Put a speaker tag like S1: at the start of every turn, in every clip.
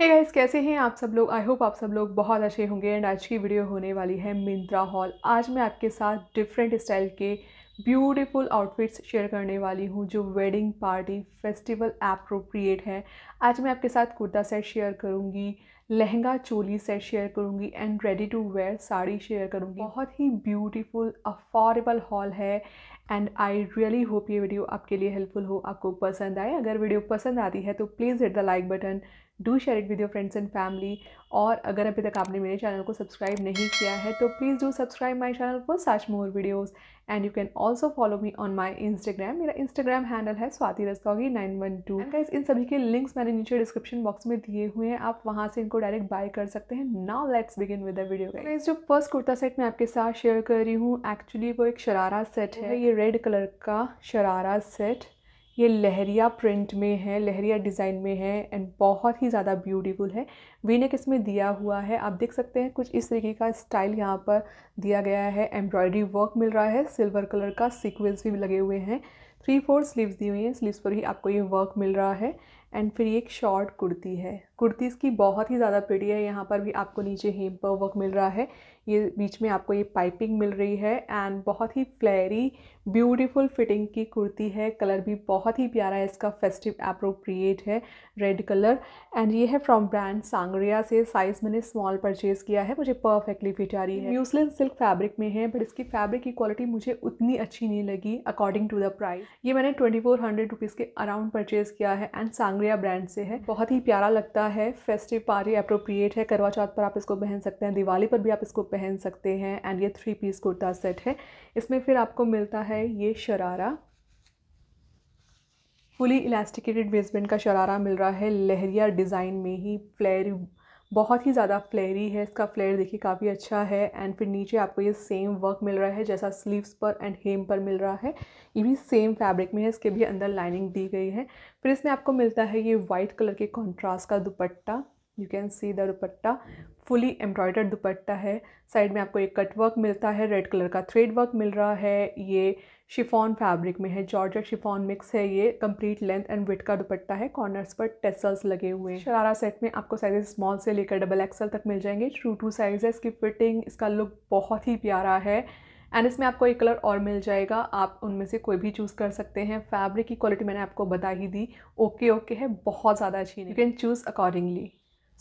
S1: हे hey guys कैसे हैं आप सब लोग आई होप आप सब लोग बहुत अच्छे होंगे एंड आज की वीडियो होने वाली है मिंत्रा हॉल आज मैं आपके साथ डिफरेंट स्टाइल के ब्यूटीफुल आउटफिट्स शेयर करने वाली हूँ जो वेडिंग पार्टी फेस्टिवल एप्रोप्रिएट है आज मैं आपके साथ कुर्ता सेट शेयर करूँगी लहंगा चोली सेट शेयर करूँगी and ready to wear sari share करूँगी बहुत ही ब्यूटीफुल अफोर्डेबल हॉल है एंड आई रियली होप ये वीडियो आपके लिए हेल्पफुल हो आपको पसंद आए अगर वीडियो पसंद आती है तो please hit the like button do share it with your friends and family और अगर अभी तक आपने मेरे चैनल को सब्सक्राइब नहीं किया है तो please do subscribe my channel for such more videos and you can also follow me on my Instagram मेरा इंस्टाग्राम हैंडल है Swati Rastogi nine one two guys इन सभी के लिंक्स मैंने नीचे डिस्क्रिप्शन बॉक्स में दिए हुए हैं आप वहाँ से इनको डायरेक्ट बाय कर सकते हैं now let's begin with the video guys जो फर्स्ट कुर्ता सेट मैं आपके साथ शेयर कर रही हूँ एक्चुअली वो एक शरारा सेट है ये रेड कलर का शरारा सेट ये लहरिया प्रिंट में है लहरिया डिज़ाइन में है एंड बहुत ही ज़्यादा ब्यूटीफुल है वीनेक इसमें दिया हुआ है आप देख सकते हैं कुछ इस तरीके का स्टाइल यहाँ पर दिया गया है एम्ब्रॉयडरी वर्क मिल रहा है सिल्वर कलर का सीक्वेंस भी लगे हुए हैं थ्री फोर स्लीव्स दी हुई हैं स्लीव्स पर ही आपको ये वर्क मिल रहा है एंड फिर ये एक शॉर्ट कुर्ती है कुर्ती इसकी बहुत ही ज़्यादा पेटी है यहाँ पर भी आपको नीचे हेम पर वर्क मिल रहा है ये बीच में आपको ये पाइपिंग मिल रही है एंड बहुत ही फ्लैरी ब्यूटीफुल फिटिंग की कुर्ती है कलर भी बहुत ही प्यारा है इसका फेस्टिव अप्रोप्रिएट है रेड कलर एंड ये है फ्रॉम ब्रांड सांगरिया से साइज़ मैंने स्मॉल परचेज़ किया है मुझे परफेक्टली फिट आ रही है म्यूसलिन सिल्क फैब्रिक में है बट इसकी फैब्रिक की क्वालिटी मुझे उतनी अच्छी नहीं लगी अकॉर्डिंग टू द प्राइस ये मैंने ट्वेंटी फोर हंड्रेड रुपीज़ के अराउंड परचेज़ किया है एंड सांगरिया ब्रांड से है बहुत ही प्यारा लगता है फेस्टिव पारी अप्रोप्रिएट है करवा चौथ पर आप इसको पहन सकते हैं दिवाली पर भी आप इसको पहन सकते हैं एंड ये थ्री पीस कुर्ता सेट है इसमें फिर आपको मिलता है है ये शरारा फुली इलास्टिकेटेड बेसमेंट का शरारा मिल रहा है लहरिया डिज़ाइन में ही फ्लेयर बहुत ही ज़्यादा फ्लेयरी है इसका फ्लेयर देखिए काफ़ी अच्छा है एंड फिर नीचे आपको ये सेम वर्क मिल रहा है जैसा स्लीव्स पर एंड हेम पर मिल रहा है ये भी सेम फैब्रिक में है इसके भी अंदर लाइनिंग दी गई है फिर इसमें आपको मिलता है ये वाइट कलर के कॉन्ट्रास्ट का dupatta you can see the dupatta fully embroidered dupatta है साइड में आपको एक कट वर्क मिलता है रेड कलर का थ्रेड वर्क मिल रहा है ये शिफॉन फैब्रिक में है जॉर्जेट शिफॉन मिक्स है ये कंप्लीट लेंथ एंड विथ का दुपट्टा है कॉर्नर्स पर टेसल्स लगे हुए हैं शरारा सेट में आपको साइजेस स्मॉल से लेकर डबल एक्सल तक मिल जाएंगे टू टू साइज है इसकी फिटिंग इसका लुक बहुत ही प्यारा है एंड इसमें आपको एक कलर और मिल जाएगा आप उनमें से कोई भी चूज़ कर सकते हैं फैब्रिक की क्वालिटी मैंने आपको बता ही दी ओके ओके है बहुत ज़्यादा अच्छी you can choose accordingly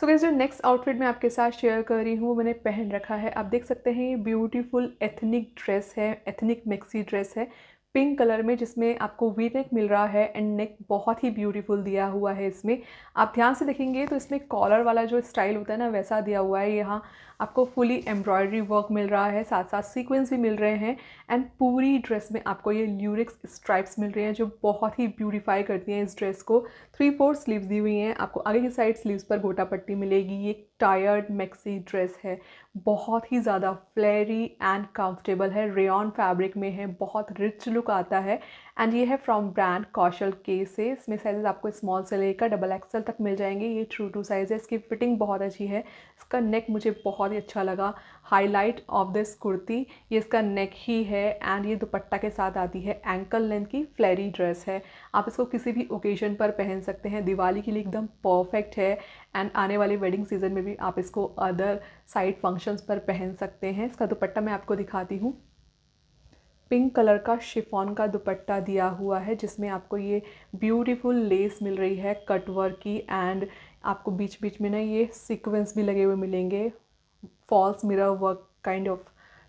S1: so so, जो नेक्स्ट आउटफिट मैं आपके साथ शेयर कर रही हूँ मैंने पहन रखा है आप देख सकते हैं ये ब्यूटीफुल एथनिक ड्रेस है एथनिक मिक्सी ड्रेस है पिंक कलर में जिसमें आपको वी नेक मिल रहा है एंड नेक बहुत ही ब्यूटीफुल दिया हुआ है इसमें आप ध्यान से देखेंगे तो इसमें कॉलर वाला जो स्टाइल होता है ना वैसा दिया हुआ है यहाँ आपको फुली एम्ब्रॉयडरी वर्क मिल रहा है साथ साथ सीक्वेंस भी मिल रहे हैं एंड पूरी ड्रेस में आपको ये ल्यूरिक्स स्ट्राइप्स मिल रहे हैं जो बहुत ही ब्यूटीफाई करती हैं इस ड्रेस को थ्री फोर स्लीव्स दी हुई हैं आपको आगे की साइड स्लीव्स पर गोटा पट्टी मिलेगी ये टायर्ड मैक्सी ड्रेस है बहुत ही ज़्यादा फ्लेरी एंड कंफर्टेबल है रेन फैब्रिक में है बहुत रिच लुक आता है एंड ये है फ्रॉम ब्रांड कौशल के से इसमें साइज़ आपको स्मॉल से लेकर डबल एक्सल तक मिल जाएंगे ये ट्रू टू साइज़ है इसकी फिटिंग बहुत अच्छी है इसका नेक मुझे बहुत ही अच्छा लगा हाईलाइट ऑफ दिस कुर्ती ये इसका नेक ही है एंड ये दुपट्टा के साथ आती है एंकल लेंथ की फ्लैरी ड्रेस है आप इसको किसी भी ओकेजन पर पहन सकते हैं दिवाली के लिए एकदम परफेक्ट है एंड आने वाले वेडिंग सीजन में भी आप इसको अदर साइड फंक्शंस पर पहन सकते हैं इसका दुपट्टा मैं आपको दिखाती हूँ पिंक कलर का शिफॉन का दुपट्टा दिया हुआ है जिसमें आपको ये ब्यूटीफुल लेस मिल रही है कटवर की एंड आपको बीच बीच में ना ये सीक्वेंस भी लगे हुए मिलेंगे false mirror work kind of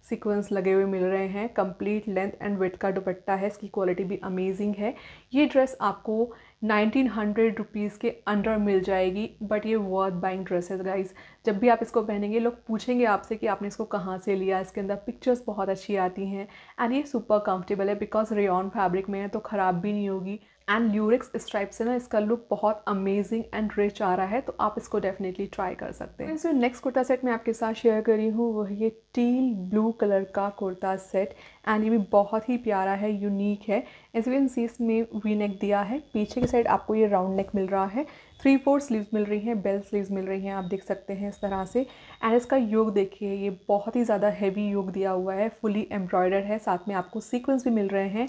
S1: sequins लगे हुए मिल रहे हैं कंप्लीट लेंथ एंड वेट का दुपट्टा है इसकी क्वालिटी भी अमेजिंग है ये ड्रेस आपको नाइनटीन हंड्रेड रुपीज़ के अंडर मिल जाएगी बट ये वर्थ बाइंग ड्रेस है गाइज जब भी आप इसको पहनेंगे लोग पूछेंगे आपसे कि आपने इसको कहाँ से लिया इसके अंदर पिक्चर्स बहुत अच्छी आती हैं एंड ये सुपर कंफर्टेबल है बिकॉज रेन फैब्रिक में है तो ख़राब भी नहीं होगी एंड ल्यूरिक्स इस टाइप से ना इसका लुक बहुत अमेजिंग एंड रिच आ रहा है तो आप इसको डेफिनेटली ट्राई कर सकते हैं जो नेक्स्ट कुर्ता सेट मैं आपके साथ शेयर कर रही हूँ वह ये टील ब्लू कलर का कुर्ता सेट एंड ये भी बहुत ही प्यारा है यूनिक है एज वी एन सी इसमें वी नेक दिया है पीछे की साइड आपको ये राउंड नेक मिल रहा है थ्री फोर स्लीव्स मिल रही हैं बेल स्लीव्स मिल रही हैं आप देख सकते हैं इस तरह से एंड इसका योग देखिए ये बहुत ही ज़्यादा हैवी योग दिया हुआ है फुली एम्ब्रॉयडर है साथ में आपको सीक्वेंस भी मिल रहे हैं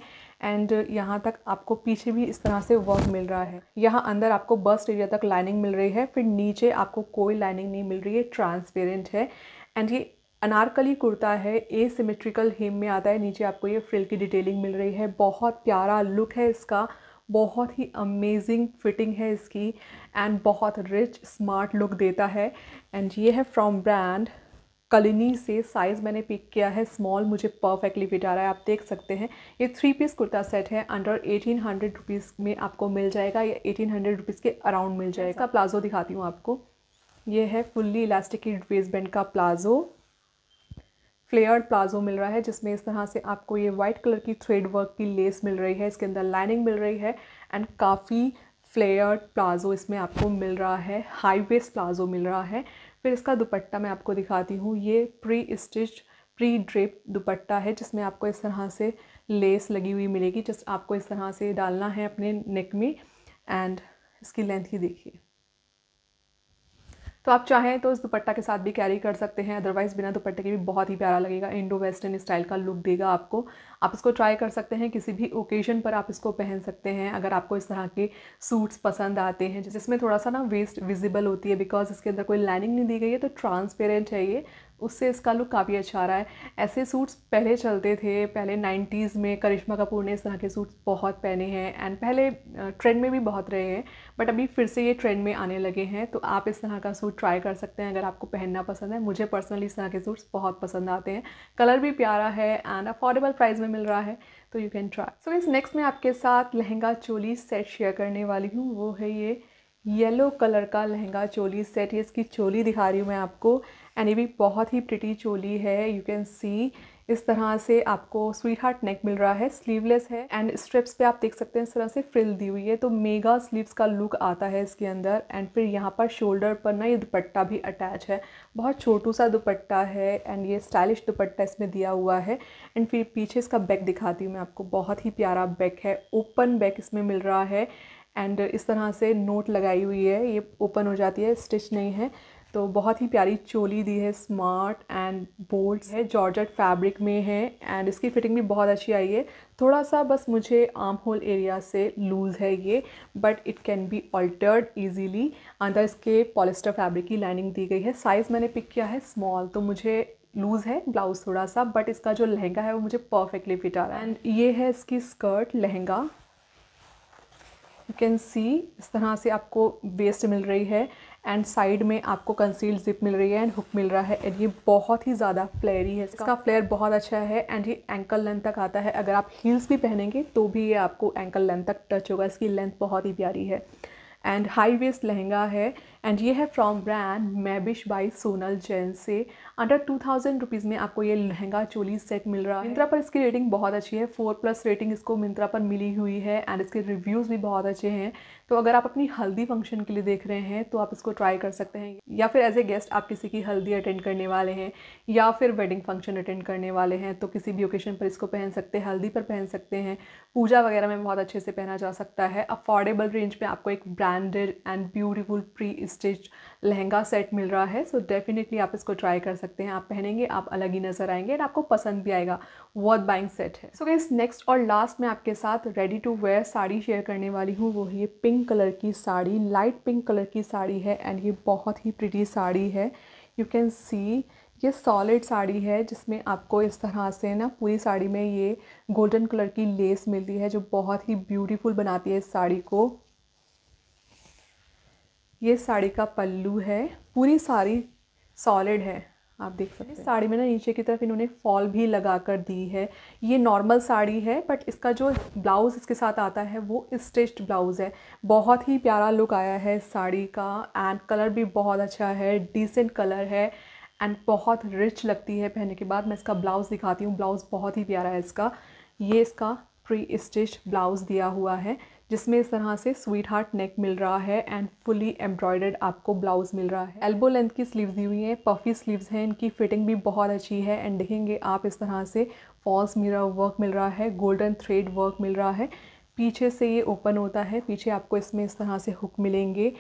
S1: एंड यहाँ तक आपको पीछे भी इस तरह से वर्क मिल रहा है यहाँ अंदर आपको बस्ट एरिया तक लाइनिंग मिल रही है फिर नीचे आपको कोई लाइनिंग नहीं मिल रही है ट्रांसपेरेंट है एंड ये अनारकली कुर्ता है ए सिमेट्रिकल हेम में आता है नीचे आपको ये फ्रिल की डिटेलिंग मिल रही है बहुत प्यारा लुक है इसका बहुत ही अमेजिंग फिटिंग है इसकी एंड बहुत रिच स्मार्ट लुक देता है एंड ये है फ्रॉम ब्रांड कलिनी से साइज़ मैंने पिक किया है स्मॉल मुझे परफेक्टली फिट आ रहा है आप देख सकते हैं ये थ्री पीस कुर्ता सेट है अंडर एटीन हंड्रेड रुपीज़ में आपको मिल जाएगा या एटीन हंड्रेड रुपीज़ के अराउंड मिल जाएगा प्लाजो दिखाती हूँ आपको ये है फुल्ली इलास्टिक वेस्ट बैंड का प्लाजो फ्लेयर्ड प्लाजो मिल रहा है जिसमें इस तरह से आपको ये वाइट कलर की थ्रेड वर्क की लेस मिल रही है इसके अंदर लाइनिंग मिल रही है एंड काफ़ी फ्लेयर्ड प्लाजो इसमें आपको मिल रहा है हाई वेस्ट प्लाजो मिल रहा है फिर इसका दुपट्टा मैं आपको दिखाती हूँ ये pre stitch pre drape dupatta है जिसमें आपको इस तरह से लेस लगी हुई मिलेगी जिस आपको इस तरह से डालना है अपने नेक में एंड इसकी लेंथ ही देखिए तो आप चाहें तो इस दुपट्टा के साथ भी कैरी कर सकते हैं अदरवाइज़ बिना दुपट्टे के भी बहुत ही प्यारा लगेगा इंडो वेस्टर्न स्टाइल का लुक देगा आपको आप इसको ट्राई कर सकते हैं किसी भी ओकेजन पर आप इसको पहन सकते हैं अगर आपको इस तरह के सूट्स पसंद आते हैं जिसमें थोड़ा सा ना वेस्ट विजिबल होती है बिकॉज इसके अंदर कोई लाइनिंग नहीं दी गई है तो ट्रांसपेरेंट है ये उससे इसका लुक काफ़ी अच्छा आ रहा है ऐसे सूट्स पहले चलते थे पहले 90s में करिश्मा कपूर ने इस तरह के सूट्स बहुत पहने हैं एंड पहले ट्रेंड में भी बहुत रहे हैं बट अभी फिर से ये ट्रेंड में आने लगे हैं तो आप इस तरह का सूट ट्राई कर सकते हैं अगर आपको पहनना पसंद है मुझे पर्सनली इस तरह के सूट्स बहुत पसंद आते हैं कलर भी प्यारा है एंड अफोर्डेबल प्राइस में मिल रहा है तो यू कैन ट्राई सो इस नेक्स्ट मैं आपके साथ लहंगा चोली सेट शेयर करने वाली हूँ वो है ये येलो कलर का लहंगा चोली सेट ये इसकी चोली दिखा रही हूँ मैं आपको एंड ये भी बहुत ही प्रिटी चोली है यू कैन सी इस तरह से आपको स्वीट हार्ट नेक मिल रहा है स्लीवलेस है एंड स्ट्रिप्स पे आप देख सकते हैं इस तरह से फ्रिल दी हुई है तो मेगा स्लीव्स का लुक आता है इसके अंदर एंड फिर यहाँ पर शोल्डर पर ना ये दुपट्टा भी अटैच है बहुत छोटू सा दुपट्टा है एंड ये स्टाइलिश दुपट्टा इसमें दिया हुआ है एंड फिर पीछे इसका बैक दिखाती हूँ मैं आपको बहुत ही प्यारा बैक है ओपन बैक इसमें मिल रहा है एंड इस तरह से नोट लगाई हुई है ये ओपन हो जाती है स्टिच नहीं है तो बहुत ही प्यारी चोली दी है स्मार्ट एंड बोल्ड है जॉर्जट फैब्रिक में है एंड इसकी फिटिंग भी बहुत अच्छी आई है थोड़ा सा बस मुझे आर्म होल एरिया से लूज़ है ये but it can be altered easily अंदर इसके पॉलिस्टर फैब्रिक की लाइनिंग दी गई है साइज़ मैंने पिक किया है स्मॉल तो मुझे लूज़ है ब्लाउज़ थोड़ा सा बट इसका जो लहंगा है वो मुझे परफेक्टली फिट आ रहा है एंड ये है इसकी skirt lehenga you can see इस तरह से आपको वेस्ट मिल रही है एंड साइड में आपको कंसील्ड जिप मिल रही है एंड हुक मिल रहा है एंड ये बहुत ही ज़्यादा फ्लेयरी है इसका फ्लेयर बहुत अच्छा है एंड ये एंकल लेंथ तक आता है अगर आप हील्स भी पहनेंगे तो भी ये आपको एंकल लेंथ तक टच होगा इसकी लेंथ बहुत ही प्यारी है एंड हाई वेस्ट लहंगा है एंड ये है from brand Mabish by Sonal Jain से अंडर टू थाउजेंड रुपीज़ में आपको ये लहंगा चोली सेट मिल रहा है मिंत्रा पर इसकी रेटिंग बहुत अच्छी है फोर प्लस रेटिंग इसको मिंत्रा पर मिली हुई है एंड इसके रिव्यूज़ भी बहुत अच्छे हैं तो अगर आप अपनी हल्दी फंक्शन के लिए देख रहे हैं तो आप इसको ट्राई कर सकते हैं या फिर एज ए गेस्ट आप किसी की हल्दी अटेंड करने वाले हैं या फिर वेडिंग फंक्शन अटेंड करने वाले हैं तो किसी भी ओकेशन पर इसको पहन सकते हैं हल्दी पर पहन सकते हैं पूजा वगैरह में बहुत अच्छे से पहना जा सकता है अफोर्डेबल रेंज में आपको एक brand branded and beautiful pre stitch lehenga set मिल रहा है सो so डेफिनेटली आप इसको ट्राई कर सकते हैं आप पहनेंगे आप अलग ही नज़र आएंगे एंड आपको पसंद भी आएगा वर्थ बाइंग सेट है सो गाइस नेक्स्ट और लास्ट में आपके साथ ready to wear sari share करने वाली हूँ वो ये पिंक कलर की साड़ी लाइट पिंक कलर की साड़ी है एंड ये बहुत ही प्रिटी साड़ी है यू कैन सी ये सॉलिड साड़ी है जिसमें आपको इस तरह से ना पूरी साड़ी में ये गोल्डन कलर की लेस मिलती है जो बहुत ही ब्यूटीफुल बनाती है इस साड़ी को ये साड़ी का पल्लू है पूरी साड़ी सॉलिड है आप देख सकते हैं साड़ी में ना नीचे की तरफ इन्होंने फॉल भी लगा कर दी है ये नॉर्मल साड़ी है बट इसका जो ब्लाउज़ इसके साथ आता है वो स्टिच्ड ब्लाउज़ है बहुत ही प्यारा लुक आया है इस साड़ी का एंड कलर भी बहुत अच्छा है डिसेंट कलर है एंड बहुत रिच लगती है पहनने के बाद मैं इसका ब्लाउज़ दिखाती हूँ ब्लाउज़ बहुत ही प्यारा है इसका ये इसका प्री स्टिच ब्लाउज़ दिया हुआ है जिसमें इस तरह से स्वीट हार्ट नेक मिल रहा है एंड फुली एम्ब्रॉयडर्ड आपको ब्लाउज मिल रहा है एल्बो लेंथ की स्लीव्स दी हुई हैं पफी स्लीव्स हैं इनकी फिटिंग भी बहुत अच्छी है एंड देखेंगे आप इस तरह से फॉल्स मिरर वर्क मिल रहा है गोल्डन थ्रेड वर्क मिल रहा है पीछे से ये ओपन होता है पीछे आपको इसमें इस तरह से हुक मिलेंगे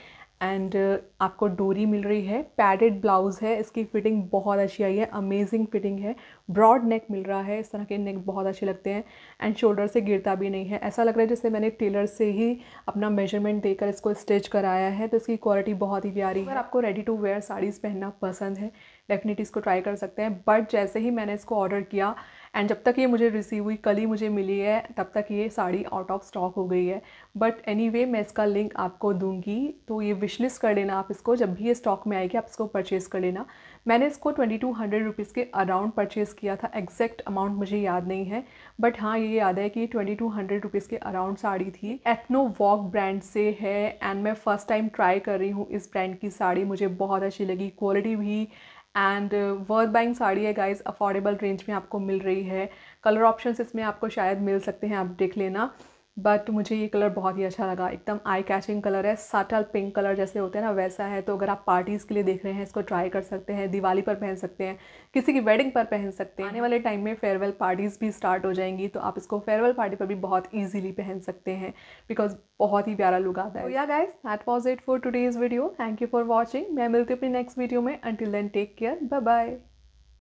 S1: एंड uh, आपको डोरी मिल रही है पैडेड ब्लाउज़ है इसकी फिटिंग बहुत अच्छी आई है अमेजिंग फिटिंग है ब्रॉड नेक मिल रहा है इस तरह के नेक बहुत अच्छे लगते हैं एंड शोल्डर से गिरता भी नहीं है ऐसा लग रहा है जैसे मैंने टेलर से ही अपना मेजरमेंट देकर इसको स्टिच कराया है तो इसकी क्वालिटी बहुत ही प्यारी है अगर आपको रेडी टू वेयर साड़ीज़ पहनना पसंद है डेफिनेटली इसको ट्राई कर सकते हैं बट जैसे ही मैंने इसको ऑर्डर किया एंड जब तक ये मुझे रिसीव हुई कल ही मुझे मिली है तब तक ये साड़ी आउट ऑफ स्टॉक हो गई है बट एनी anyway, मैं इसका लिंक आपको दूंगी तो ये विश लिस्ट कर लेना आप इसको जब भी ये स्टॉक में आएगी आप इसको परचेस कर लेना मैंने इसको ट्वेंटी टू हंड्रेड रुपीज़ के अराउंड परचेस किया था एग्जैक्ट अमाउंट मुझे याद नहीं है बट हाँ ये याद है कि ट्वेंटी टू हंड्रेड रुपीज़ के अराउंड साड़ी थी एथनो वॉक ब्रांड से है एंड मैं फ़र्स्ट टाइम ट्राई कर रही हूँ इस ब्रांड की साड़ी मुझे बहुत अच्छी लगी क्वालिटी भी एंड वर्थ बाइंग साड़ी है गाइज अफोर्डेबल रेंज में आपको मिल रही है कलर ऑप्शंस इसमें आपको शायद मिल सकते हैं आप देख लेना बट मुझे ये कलर बहुत ही अच्छा लगा एकदम आई कैचिंग कलर है साटल पिंक कलर जैसे होते हैं ना वैसा है तो अगर आप पार्टीज़ के लिए देख रहे हैं इसको ट्राई कर सकते हैं दिवाली पर पहन सकते हैं किसी की वेडिंग पर पहन सकते हैं आने वाले टाइम में फेयरवेल पार्टीज़ भी स्टार्ट हो जाएंगी तो आप इसको फेयरवेल पार्टी पर भी बहुत ईजिली पहन सकते हैं बिकॉज बहुत ही प्यारा लुक आता है या guys that was it for today's video thank you for watching मैं मिलती हूँ अपनी नेक्स्ट वीडियो में until then take care bye bye